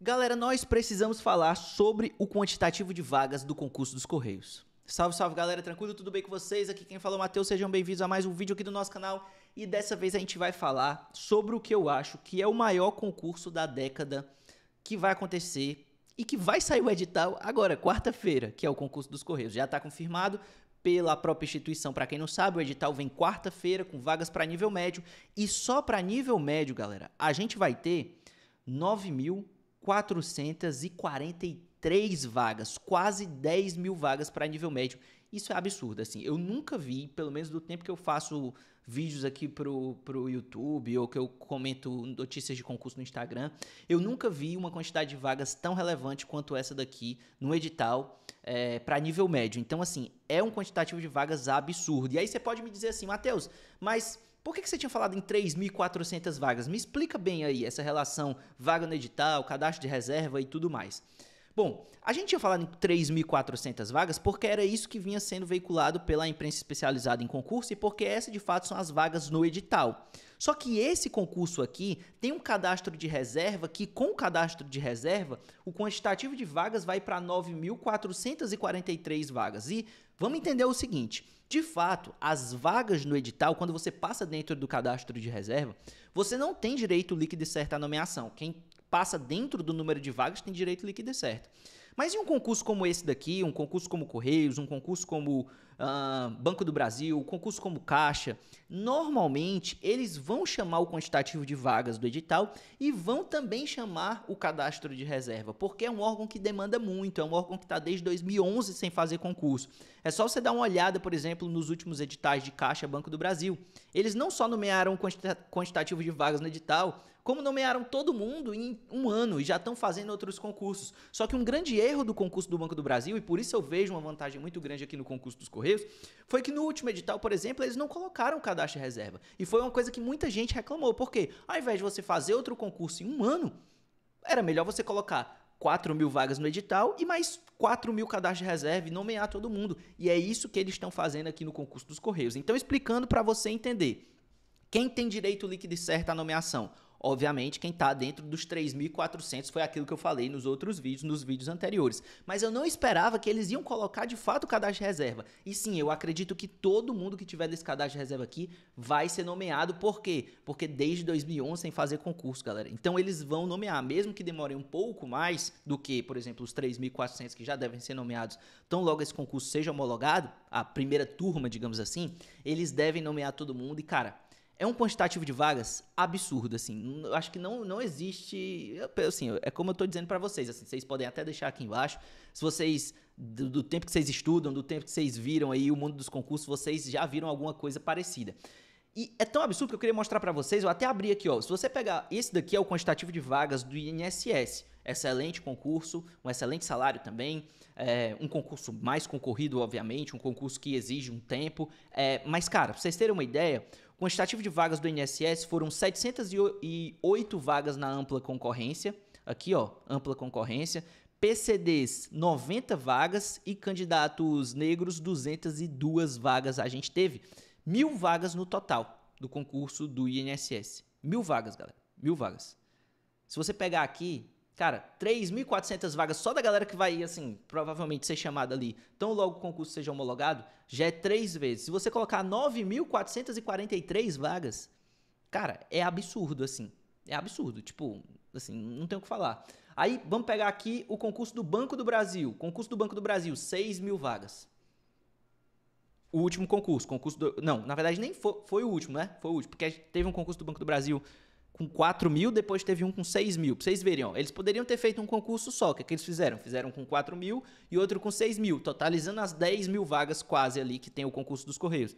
Galera, nós precisamos falar sobre o quantitativo de vagas do concurso dos Correios. Salve, salve galera, tranquilo? Tudo bem com vocês? Aqui quem fala é o Matheus, sejam bem-vindos a mais um vídeo aqui do nosso canal. E dessa vez a gente vai falar sobre o que eu acho que é o maior concurso da década que vai acontecer e que vai sair o edital agora, quarta-feira, que é o concurso dos Correios. Já está confirmado, pela própria instituição. Para quem não sabe, o edital vem quarta-feira com vagas para nível médio e só para nível médio, galera, a gente vai ter 9 mil 443 vagas, quase 10 mil vagas para nível médio. Isso é absurdo, assim. Eu nunca vi, pelo menos do tempo que eu faço vídeos aqui pro, pro YouTube ou que eu comento notícias de concurso no Instagram, eu nunca vi uma quantidade de vagas tão relevante quanto essa daqui no edital é, eh, para nível médio. Então, assim, é um quantitativo de vagas absurdo. E aí você pode me dizer assim, Matheus, mas por que, que você tinha falado em 3.400 vagas? Me explica bem aí essa relação vaga no edital, cadastro de reserva e tudo mais. Bom, a gente tinha falado em 3.400 vagas porque era isso que vinha sendo veiculado pela imprensa especializada em concurso e porque essas de fato são as vagas no edital. Só que esse concurso aqui tem um cadastro de reserva que, com o cadastro de reserva, o quantitativo de vagas vai para 9.443 vagas. E Vamos entender o seguinte: de fato, as vagas no edital, quando você passa dentro do cadastro de reserva, você não tem direito líquido e certo à nomeação. Quem passa dentro do número de vagas tem direito líquido e certo. Mas em um concurso como esse daqui, um concurso como Correios, um concurso como uh, Banco do Brasil, concurso como Caixa, normalmente eles vão chamar o quantitativo de vagas do edital e vão também chamar o cadastro de reserva, porque é um órgão que demanda muito, é um órgão que está desde 2011 sem fazer concurso. É só você dar uma olhada, por exemplo, nos últimos editais de Caixa Banco do Brasil. Eles não só nomearam o quantitativo de vagas no edital, como nomearam todo mundo em um ano e já estão fazendo outros concursos. Só que um grande erro do concurso do Banco do Brasil, e por isso eu vejo uma vantagem muito grande aqui no concurso dos Correios, Correios, foi que no último edital, por exemplo, eles não colocaram o cadastro de reserva. E foi uma coisa que muita gente reclamou, porque ao invés de você fazer outro concurso em um ano, era melhor você colocar 4 mil vagas no edital e mais 4 mil cadastros de reserva e nomear todo mundo. E é isso que eles estão fazendo aqui no concurso dos Correios. Então, explicando para você entender. Quem tem direito líquido e certo à nomeação? Obviamente, quem está dentro dos 3.400 foi aquilo que eu falei nos outros vídeos, nos vídeos anteriores. Mas eu não esperava que eles iam colocar de fato o cadastro de reserva. E sim, eu acredito que todo mundo que tiver desse cadastro de reserva aqui vai ser nomeado. Por quê? Porque desde 2011 sem fazer concurso, galera. Então eles vão nomear, mesmo que demorem um pouco mais do que, por exemplo, os 3.400 que já devem ser nomeados, tão logo esse concurso seja homologado, a primeira turma, digamos assim, eles devem nomear todo mundo. E cara, é um quantitativo de vagas absurdo, assim. Eu acho que não, não existe. Assim, é como eu estou dizendo para vocês, assim, vocês podem até deixar aqui embaixo. Se vocês, do, do, tempo que vocês estudam, do tempo que vocês viram aí o mundo dos concursos, vocês já viram alguma coisa parecida. E é tão absurdo que eu queria mostrar para vocês, eu até abri aqui, ó. Se você pegar, esse daqui é o quantitativo de vagas do INSS. Excelente concurso, um excelente salário também, é, um concurso mais concorrido, obviamente, um concurso que exige um tempo. É, mas, cara, pra vocês terem uma ideia, quantitativo de vagas do INSS foram 708 vagas na ampla concorrência. Aqui, ó, ampla concorrência. PCDs 90 vagas e candidatos negros 202 vagas a gente teve. Mil vagas no total do concurso do INSS. Mil vagas, galera. Mil vagas. Se você pegar aqui, Cara, 3.400 vagas só da galera que vai, assim, provavelmente ser chamada ali, tão logo o concurso seja homologado, já é três vezes. Se você colocar 9.443 vagas, cara, é absurdo, assim. É absurdo, tipo, assim, não tem o que falar. Aí, vamos pegar aqui o concurso do Banco do Brasil. Concurso do Banco do Brasil, 6 mil vagas. O último concurso, concurso do... Não, na verdade nem foi, foi o último, né? Foi o último, porque teve um concurso do Banco do Brasil com 4 mil, depois teve um com 6 mil. Pra vocês veriam, eles poderiam ter feito um concurso só. O que, é que eles fizeram? Fizeram com 4 mil e outro com 6 mil, totalizando as 10 mil vagas quase ali que tem o concurso dos Correios.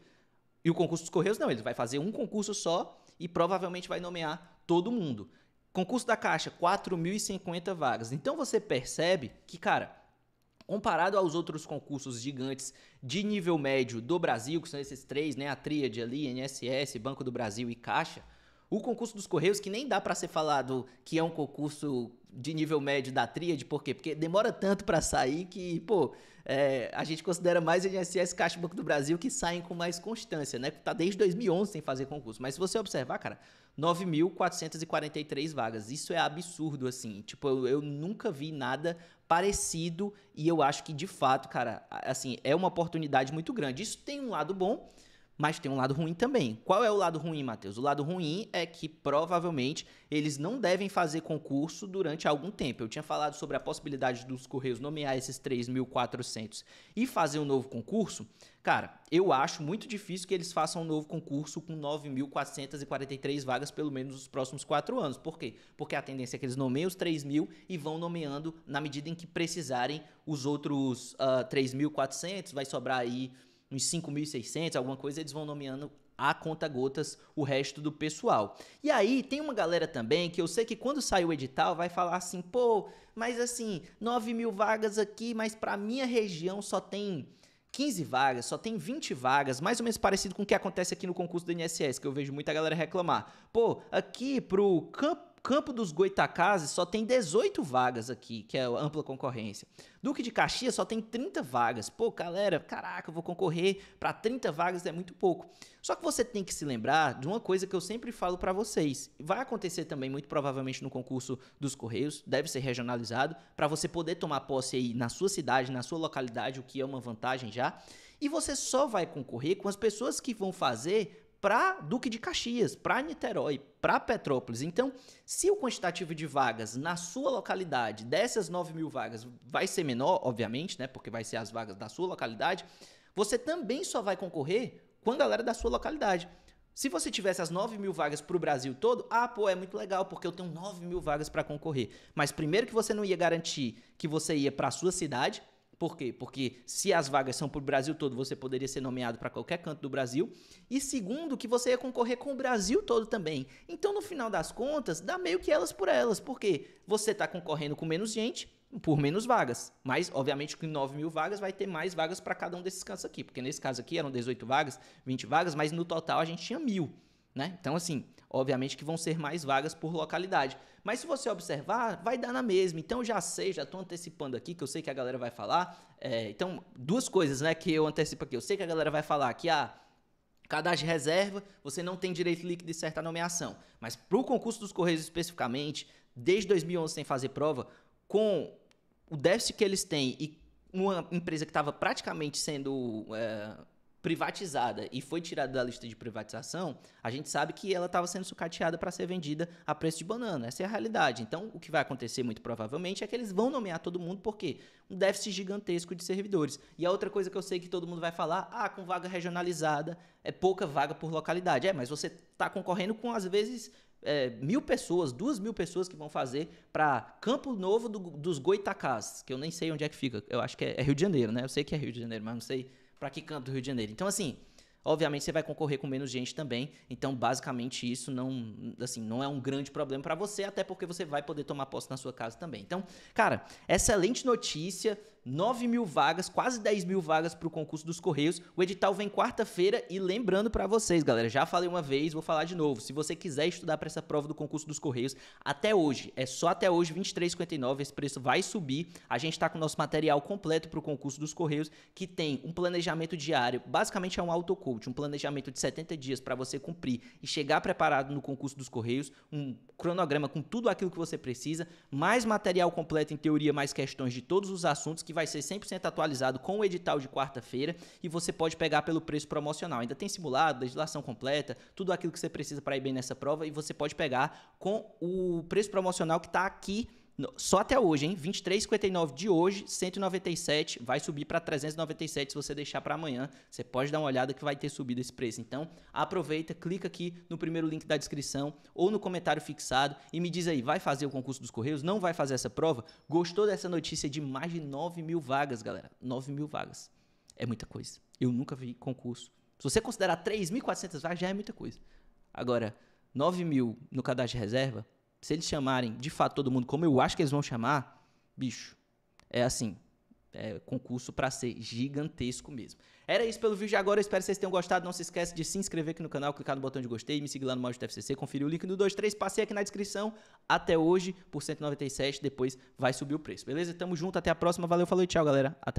E o concurso dos Correios não, ele vai fazer um concurso só e provavelmente vai nomear todo mundo. Concurso da Caixa, 4.050 vagas. Então você percebe que, cara, comparado aos outros concursos gigantes de nível médio do Brasil, que são esses três, né? A tríade ali, NSS, Banco do Brasil e Caixa, o concurso dos Correios, que nem dá para ser falado que é um concurso de nível médio da tríade, por quê? Porque demora tanto para sair que, pô, é, a gente considera mais INSS Caixa Banco do Brasil que saem com mais constância, né? Tá desde 2011 sem fazer concurso. Mas se você observar, cara, 9.443 vagas. Isso é absurdo, assim. Tipo, eu, eu nunca vi nada parecido e eu acho que, de fato, cara, assim, é uma oportunidade muito grande. Isso tem um lado bom mas tem um lado ruim também. Qual é o lado ruim, Matheus? O lado ruim é que provavelmente eles não devem fazer concurso durante algum tempo. Eu tinha falado sobre a possibilidade dos Correios nomear esses 3.400 e fazer um novo concurso. Cara, eu acho muito difícil que eles façam um novo concurso com 9.443 vagas, pelo menos nos próximos quatro anos. Por quê? Porque a tendência é que eles nomeiem os 3.000 mil e vão nomeando na medida em que precisarem os outros uh, ah, 3.400, vai sobrar aí uns 5.600, alguma coisa, eles vão nomeando a conta gotas o resto do pessoal. E aí tem uma galera também que eu sei que quando sai o edital vai falar assim, pô, mas assim, 9 mil vagas aqui, mas para minha região só tem 15 vagas, só tem 20 vagas, mais ou menos parecido com o que acontece aqui no concurso do INSS, que eu vejo muita galera reclamar. Pô, aqui pro campo Campo dos Goitacazes só tem 18 vagas aqui, que é ampla concorrência. Duque de Caxias só tem 30 vagas. Pô, galera, caraca, eu vou concorrer para 30 vagas é muito pouco. Só que você tem que se lembrar de uma coisa que eu sempre falo para vocês. Vai acontecer também muito provavelmente no concurso dos Correios, deve ser regionalizado para você poder tomar posse aí na sua cidade, na sua localidade, o que é uma vantagem já. E você só vai concorrer com as pessoas que vão fazer para Duque de Caxias, para Niterói, para Petrópolis. Então, se o quantitativo de vagas na sua localidade, dessas 9 mil vagas, vai ser menor, obviamente, né? Porque vai ser as vagas da sua localidade, você também só vai concorrer com a galera da sua localidade. Se você tivesse as 9 mil vagas para o Brasil todo, ah, pô, é muito legal, porque eu tenho 9 mil vagas para concorrer. Mas primeiro que você não ia garantir que você ia para a sua cidade, por quê? Porque se as vagas são para o Brasil todo, você poderia ser nomeado para qualquer canto do Brasil. E segundo, que você ia concorrer com o Brasil todo também. Então, no final das contas, dá meio que elas por elas. Por quê? Você está concorrendo com menos gente por menos vagas. Mas, obviamente, com 9 mil vagas vai ter mais vagas para cada um desses cantos aqui. Porque nesse caso aqui eram 18 vagas, 20 vagas, mas no total a gente tinha mil. Né? Então, assim, obviamente que vão ser mais vagas por localidade. Mas se você observar, vai dar na mesma. Então, já sei, já estou antecipando aqui, que eu sei que a galera vai falar. É, então, duas coisas né, que eu antecipo aqui. Eu sei que a galera vai falar que a. Ah, Cadastro de reserva, você não tem direito líquido de certa nomeação. Mas para o concurso dos Correios especificamente, desde 2011 sem fazer prova, com o déficit que eles têm e uma empresa que estava praticamente sendo é, privatizada e foi tirada da lista de privatização, a gente sabe que ela estava sendo sucateada para ser vendida a preço de banana. Essa é a realidade. Então, o que vai acontecer muito provavelmente é que eles vão nomear todo mundo porque um déficit gigantesco de servidores. E a outra coisa que eu sei que todo mundo vai falar, ah, com vaga regionalizada é pouca vaga por localidade. É, mas você está concorrendo com às vezes é, mil pessoas, duas mil pessoas que vão fazer para Campo Novo do, dos Goitacás, que eu nem sei onde é que fica. Eu acho que é, é Rio de Janeiro, né? Eu sei que é Rio de Janeiro, mas não sei para que canto do Rio de Janeiro? Então, assim, obviamente você vai concorrer com menos gente também. Então, basicamente, isso não, assim, não é um grande problema para você, até porque você vai poder tomar posse na sua casa também. Então, cara, excelente notícia. 9 mil vagas, quase 10 mil vagas para o concurso dos Correios. O edital vem quarta-feira e lembrando para vocês, galera, já falei uma vez, vou falar de novo. Se você quiser estudar para essa prova do concurso dos Correios, até hoje, é só até hoje, 23,59, esse preço vai subir. A gente está com o nosso material completo para o concurso dos Correios, que tem um planejamento diário, basicamente é um autocoach, um planejamento de 70 dias para você cumprir e chegar preparado no concurso dos Correios, um cronograma com tudo aquilo que você precisa, mais material completo em teoria, mais questões de todos os assuntos que vai ser 100% atualizado com o edital de quarta-feira e você pode pegar pelo preço promocional. Ainda tem simulado, legislação completa, tudo aquilo que você precisa para ir bem nessa prova e você pode pegar com o preço promocional que está aqui só até hoje, hein? 23,59 de hoje, 197, vai subir para 397 se você deixar para amanhã. Você pode dar uma olhada que vai ter subido esse preço. Então, aproveita, clica aqui no primeiro link da descrição ou no comentário fixado e me diz aí, vai fazer o concurso dos Correios? Não vai fazer essa prova? Gostou dessa notícia de mais de 9 mil vagas, galera? 9 mil vagas. É muita coisa. Eu nunca vi concurso. Se você considerar 3.400 vagas, já é muita coisa. Agora, 9 mil no cadastro de reserva, se eles chamarem de fato todo mundo, como eu acho que eles vão chamar, bicho, é assim. É concurso para ser gigantesco mesmo. Era isso pelo vídeo de agora, eu espero que vocês tenham gostado. Não se esquece de se inscrever aqui no canal, clicar no botão de gostei, me seguir lá no Mod TFCC, conferir o link do 23, passei aqui na descrição. Até hoje, por 197, depois vai subir o preço, beleza? Tamo junto, até a próxima, valeu, falou e tchau, galera. Até mais.